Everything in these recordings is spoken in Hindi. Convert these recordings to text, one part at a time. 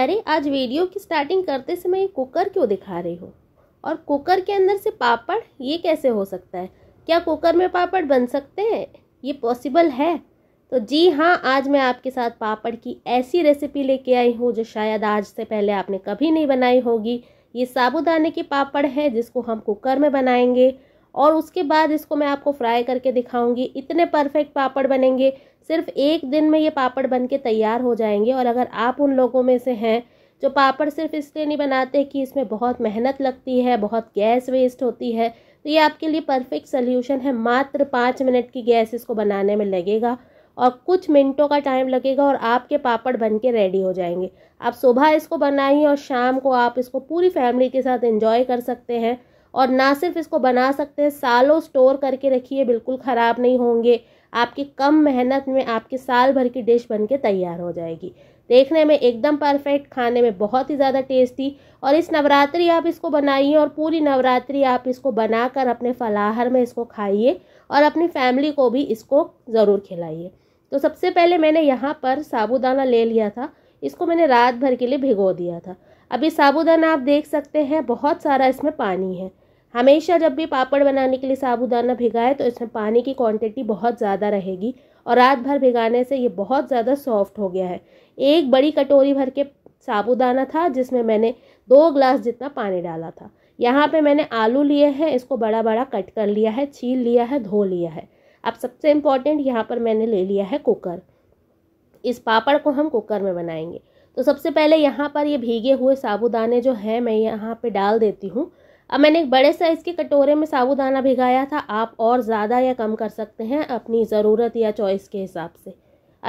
अरे आज वीडियो की स्टार्टिंग करते समय कुकर क्यों दिखा रही हो और कुकर के अंदर से पापड़ ये कैसे हो सकता है क्या कुकर में पापड़ बन सकते हैं ये पॉसिबल है तो जी हाँ आज मैं आपके साथ पापड़ की ऐसी रेसिपी लेके आई हूँ जो शायद आज से पहले आपने कभी नहीं बनाई होगी ये साबुदाने के पापड़ है जिसको हम कुकर में बनाएंगे और उसके बाद इसको मैं आपको फ्राई करके दिखाऊंगी इतने परफेक्ट पापड़ बनेंगे सिर्फ एक दिन में ये पापड़ बन के तैयार हो जाएंगे और अगर आप उन लोगों में से हैं जो पापड़ सिर्फ इसलिए नहीं बनाते कि इसमें बहुत मेहनत लगती है बहुत गैस वेस्ट होती है तो ये आपके लिए परफेक्ट सल्यूशन है मात्र पाँच मिनट की गैस इसको बनाने में लगेगा और कुछ मिनटों का टाइम लगेगा और आपके पापड़ बन के रेडी हो जाएंगे आप सुबह इसको बनाइए और शाम को आप इसको पूरी फैमिली के साथ एंजॉय कर सकते हैं और ना सिर्फ इसको बना सकते हैं सालों स्टोर करके रखिए बिल्कुल ख़राब नहीं होंगे आपकी कम मेहनत में आपकी साल भर की डिश बनके तैयार हो जाएगी देखने में एकदम परफेक्ट खाने में बहुत ही ज़्यादा टेस्टी और इस नवरात्रि आप इसको बनाइए और पूरी नवरात्रि आप इसको बनाकर अपने फलाहार में इसको खाइए और अपनी फैमिली को भी इसको ज़रूर खिलाइए तो सबसे पहले मैंने यहाँ पर साबूदाना ले लिया था इसको मैंने रात भर के लिए भिगो दिया था अभी साबूदाना आप देख सकते हैं बहुत सारा इसमें पानी है हमेशा जब भी पापड़ बनाने के लिए साबुदाना भिगाए तो इसमें पानी की क्वांटिटी बहुत ज़्यादा रहेगी और रात भर भिगाने से ये बहुत ज़्यादा सॉफ्ट हो गया है एक बड़ी कटोरी भर के साबुदाना था जिसमें मैंने दो ग्लास जितना पानी डाला था यहाँ पे मैंने आलू लिए हैं इसको बड़ा बड़ा कट कर लिया है छील लिया है धो लिया है अब सबसे इम्पॉर्टेंट यहाँ पर मैंने ले लिया है कुकर इस पापड़ को हम कुकर में बनाएंगे तो सबसे पहले यहाँ पर ये भीगे हुए साबुदाने जो हैं मैं यहाँ पे डाल देती हूँ अब मैंने एक बड़े साइज़ के कटोरे में साबुदाना भिगाया था आप और ज़्यादा या कम कर सकते हैं अपनी ज़रूरत या चॉइस के हिसाब से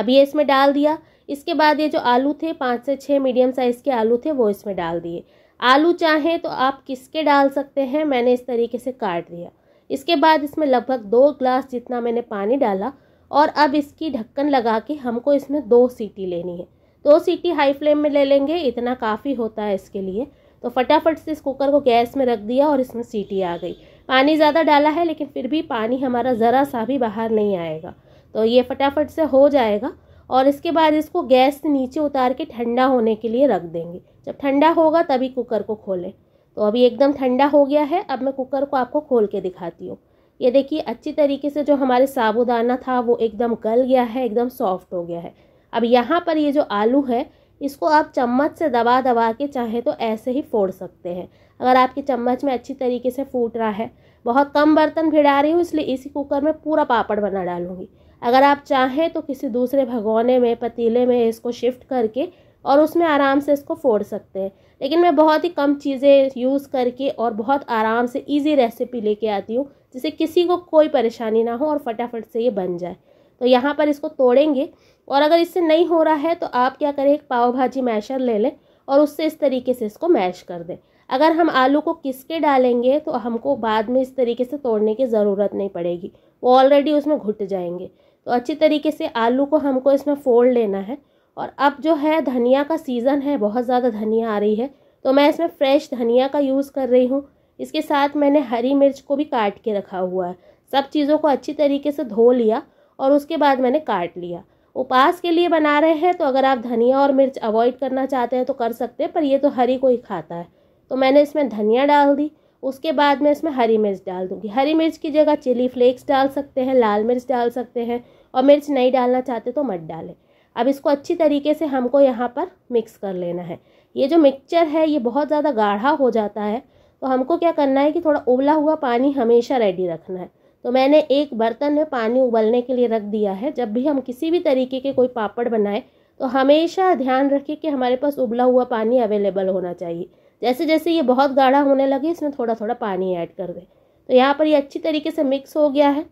अब ये इसमें डाल दिया इसके बाद ये जो आलू थे पाँच से छः मीडियम साइज़ के आलू थे वो इसमें डाल दिए आलू चाहें तो आप किसके डाल सकते हैं मैंने इस तरीके से काट दिया इसके बाद इसमें लगभग दो ग्लास जितना मैंने पानी डाला और अब इसकी ढक्कन लगा के हमको इसमें दो सीटी लेनी है दो सीटी हाई फ्लेम में ले लेंगे इतना काफ़ी होता है इसके लिए तो फटाफट से इस कुकर को गैस में रख दिया और इसमें सीटी आ गई पानी ज़्यादा डाला है लेकिन फिर भी पानी हमारा ज़रा सा भी बाहर नहीं आएगा तो ये फटाफट से हो जाएगा और इसके बाद इसको गैस से नीचे उतार के ठंडा होने के लिए रख देंगे जब ठंडा होगा तभी कुकर को खोलें तो अभी एकदम ठंडा हो गया है अब मैं कुकर को आपको खोल के दिखाती हूँ ये देखिए अच्छी तरीके से जो हमारे साबुदाना था वो एकदम गल गया है एकदम सॉफ्ट हो गया है अब यहाँ पर ये जो आलू है इसको आप चम्मच से दबा दबा के चाहे तो ऐसे ही फोड़ सकते हैं अगर आपकी चम्मच में अच्छी तरीके से फूट रहा है बहुत कम बर्तन भिड़ा रही हूँ इसलिए इसी कुकर में पूरा पापड़ बना डालूंगी अगर आप चाहें तो किसी दूसरे भगोने में पतीले में इसको शिफ्ट करके और उसमें आराम से इसको फोड़ सकते हैं लेकिन मैं बहुत ही कम चीज़ें यूज़ करके और बहुत आराम से इजी रेसिपी लेके आती हूँ जिससे किसी को कोई परेशानी ना हो और फटाफट से ये बन जाए तो यहाँ पर इसको तोड़ेंगे और अगर इससे नहीं हो रहा है तो आप क्या करें एक पाव भाजी मैशर ले लें और उससे इस तरीके से इसको मैश कर दें अगर हम आलू को किसके डालेंगे तो हमको बाद में इस तरीके से तोड़ने की ज़रूरत नहीं पड़ेगी वो ऑलरेडी उसमें घुट जाएंगे तो अच्छी तरीके से आलू को हमको इसमें फोल्ड लेना है और अब जो है धनिया का सीज़न है बहुत ज़्यादा धनिया आ रही है तो मैं इसमें फ्रेश धनिया का यूज़ कर रही हूँ इसके साथ मैंने हरी मिर्च को भी काट के रखा हुआ है सब चीज़ों को अच्छी तरीके से धो लिया और उसके बाद मैंने काट लिया उपास के लिए बना रहे हैं तो अगर आप धनिया और मिर्च अवॉइड करना चाहते हैं तो कर सकते हैं पर ये तो को ही कोई खाता है तो मैंने इसमें धनिया डाल दी उसके बाद मैं इसमें हरी मिर्च डाल दूँगी हरी मिर्च की जगह चिली फ्लेक्स डाल सकते हैं लाल मिर्च डाल सकते हैं और मिर्च नहीं डालना चाहते तो मत डालें अब इसको अच्छी तरीके से हमको यहाँ पर मिक्स कर लेना है ये जो मिक्सचर है ये बहुत ज़्यादा गाढ़ा हो जाता है तो हमको क्या करना है कि थोड़ा उबला हुआ पानी हमेशा रेडी रखना है तो मैंने एक बर्तन में पानी उबलने के लिए रख दिया है जब भी हम किसी भी तरीके के कोई पापड़ बनाए तो हमेशा ध्यान रखें कि हमारे पास उबला हुआ पानी अवेलेबल होना चाहिए जैसे जैसे ये बहुत गाढ़ा होने लगे इसमें थोड़ा थोड़ा पानी ऐड कर दें तो यहाँ पर ये अच्छी तरीके से मिक्स हो गया है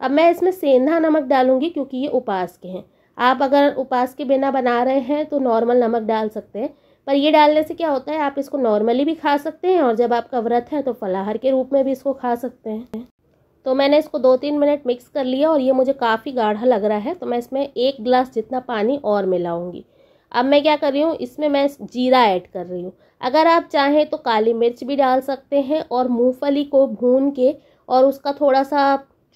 अब मैं इसमें सेंधा नमक डालूंगी क्योंकि ये उपास के हैं आप अगर उपास के बिना बना रहे हैं तो नॉर्मल नमक डाल सकते हैं पर ये डालने से क्या होता है आप इसको नॉर्मली भी खा सकते हैं और जब आपका व्रत है तो फलाहार के रूप में भी इसको खा सकते हैं तो मैंने इसको दो तीन मिनट मिक्स कर लिया और ये मुझे काफ़ी गाढ़ा लग रहा है तो मैं इसमें एक गिलास जितना पानी और मिलाऊंगी अब मैं क्या कर रही हूँ इसमें मैं जीरा ऐड कर रही हूँ अगर आप चाहें तो काली मिर्च भी डाल सकते हैं और मूँगफली को भून के और उसका थोड़ा सा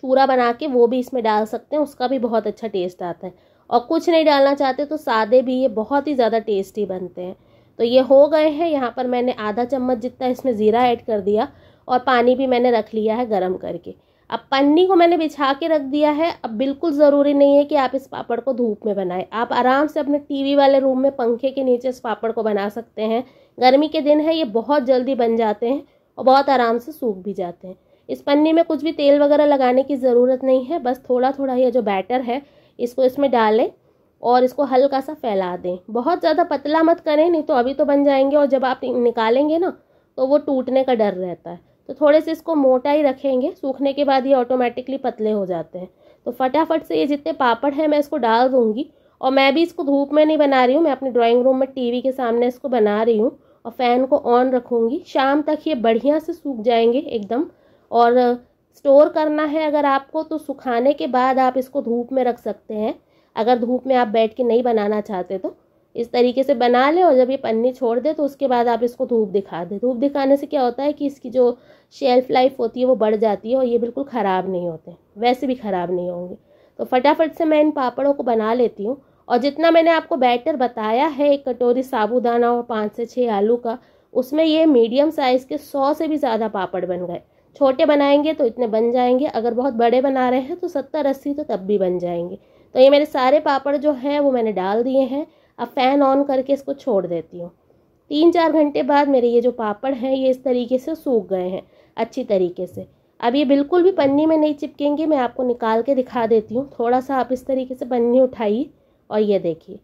चूरा बना के वो भी इसमें डाल सकते हैं उसका भी बहुत अच्छा टेस्ट आता है और कुछ नहीं डालना चाहते तो सादे भी ये बहुत ही ज़्यादा टेस्टी बनते हैं तो ये हो गए हैं यहाँ पर मैंने आधा चम्मच जितना इसमें ज़ीरा ऐड कर दिया और पानी भी मैंने रख लिया है गर्म करके अब पन्नी को मैंने बिछा के रख दिया है अब बिल्कुल ज़रूरी नहीं है कि आप इस पापड़ को धूप में बनाएं आप आराम से अपने टीवी वाले रूम में पंखे के नीचे इस पापड़ को बना सकते हैं गर्मी के दिन है ये बहुत जल्दी बन जाते हैं और बहुत आराम से सूख भी जाते हैं इस पन्नी में कुछ भी तेल वगैरह लगाने की ज़रूरत नहीं है बस थोड़ा थोड़ा यह जो बैटर है इसको इसमें डालें और इसको हल्का सा फैला दें बहुत ज़्यादा पतला मत करें नहीं तो अभी तो बन जाएंगे और जब आप निकालेंगे ना तो वो टूटने का डर रहता है तो थोड़े से इसको मोटा ही रखेंगे सूखने के बाद ये ऑटोमेटिकली पतले हो जाते हैं तो फटाफट से ये जितने पापड़ हैं मैं इसको डाल दूँगी और मैं भी इसको धूप में नहीं बना रही हूँ मैं अपने ड्राॅइंग रूम में टी के सामने इसको बना रही हूँ और फ़ैन को ऑन रखूँगी शाम तक ये बढ़िया से सूख जाएंगे एकदम और स्टोर करना है अगर आपको तो सुखाने के बाद आप इसको धूप में रख सकते हैं अगर धूप में आप बैठ के नहीं बनाना चाहते तो इस तरीके से बना लें और जब ये पन्नी छोड़ दे तो उसके बाद आप इसको धूप दिखा दें धूप दिखाने से क्या होता है कि इसकी जो शेल्फ लाइफ होती है वो बढ़ जाती है और ये बिल्कुल ख़राब नहीं होते वैसे भी ख़राब नहीं होंगे तो फटाफट से मैं इन पापड़ों को बना लेती हूँ और जितना मैंने आपको बैटर बताया है एक कटोरी साबूदाना और पाँच से छः आलू का उसमें ये मीडियम साइज़ के सौ से भी ज़्यादा पापड़ बन गए छोटे बनाएंगे तो इतने बन जाएंगे अगर बहुत बड़े बना रहे हैं तो सत्तर अस्सी तो तब भी बन जाएंगे तो ये मेरे सारे पापड़ जो हैं वो मैंने डाल दिए हैं अब फ़ैन ऑन करके इसको छोड़ देती हूँ तीन चार घंटे बाद मेरे ये जो पापड़ हैं ये इस तरीके से सूख गए हैं अच्छी तरीके से अब ये बिल्कुल भी पन्नी में नहीं चिपकेंगे मैं आपको निकाल के दिखा देती हूँ थोड़ा सा आप इस तरीके से पन्नी उठाइए और ये देखिए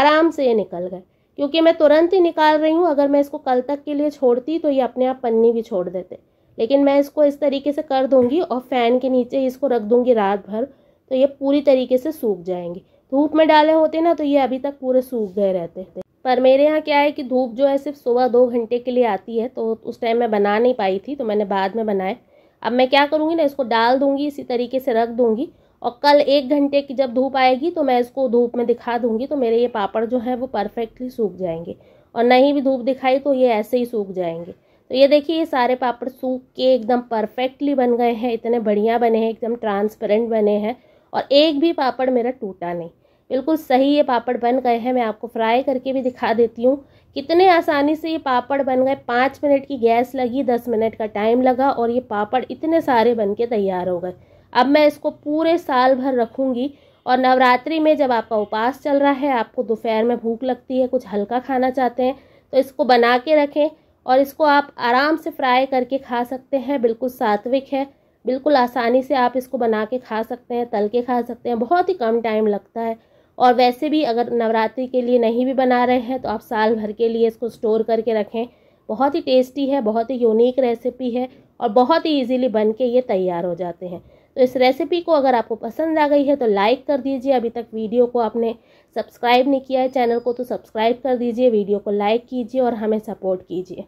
आराम से ये निकल गए क्योंकि मैं तुरंत ही निकाल रही हूँ अगर मैं इसको कल तक के लिए छोड़ती तो ये अपने आप पन्नी भी छोड़ देते लेकिन मैं इसको इस तरीके से कर दूँगी और फ़ैन के नीचे इसको रख दूँगी रात भर तो ये पूरी तरीके से सूख जाएंगी धूप में डाले होते ना तो ये अभी तक पूरे सूख गए रहते थे पर मेरे यहाँ क्या है कि धूप जो है सिर्फ सुबह दो घंटे के लिए आती है तो उस टाइम मैं बना नहीं पाई थी तो मैंने बाद में बनाए अब मैं क्या करूँगी ना इसको डाल दूँगी इसी तरीके से रख दूँगी और कल एक घंटे की जब धूप आएगी तो मैं इसको धूप में दिखा दूँगी तो मेरे ये पापड़ जो है वो परफेक्टली सूख जाएंगे और नहीं भी धूप दिखाई तो ये ऐसे ही सूख जाएंगे तो ये देखिए ये सारे पापड़ सूख के एकदम परफेक्टली बन गए हैं इतने बढ़िया बने हैं एकदम ट्रांसपेरेंट बने हैं और एक भी पापड़ मेरा टूटा नहीं बिल्कुल सही ये पापड़ बन गए हैं मैं आपको फ्राई करके भी दिखा देती हूँ कितने आसानी से ये पापड़ बन गए पाँच मिनट की गैस लगी दस मिनट का टाइम लगा और ये पापड़ इतने सारे बन के तैयार हो गए अब मैं इसको पूरे साल भर रखूँगी और नवरात्रि में जब आपका उपास चल रहा है आपको दोपहर में भूख लगती है कुछ हल्का खाना चाहते हैं तो इसको बना के रखें और इसको आप आराम से फ्राई करके खा सकते हैं बिल्कुल सात्विक है बिल्कुल आसानी से आप इसको बना के खा सकते हैं तल के खा सकते हैं बहुत ही कम टाइम लगता है और वैसे भी अगर नवरात्रि के लिए नहीं भी बना रहे हैं तो आप साल भर के लिए इसको स्टोर करके रखें बहुत ही टेस्टी है बहुत ही यूनिक रेसिपी है और बहुत ही ईजीली बन के ये तैयार हो जाते हैं तो इस रेसिपी को अगर आपको पसंद आ गई है तो लाइक कर दीजिए अभी तक वीडियो को आपने सब्सक्राइब नहीं किया है चैनल को तो सब्सक्राइब कर दीजिए वीडियो को लाइक कीजिए और हमें सपोर्ट कीजिए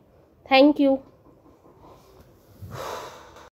थैंक यू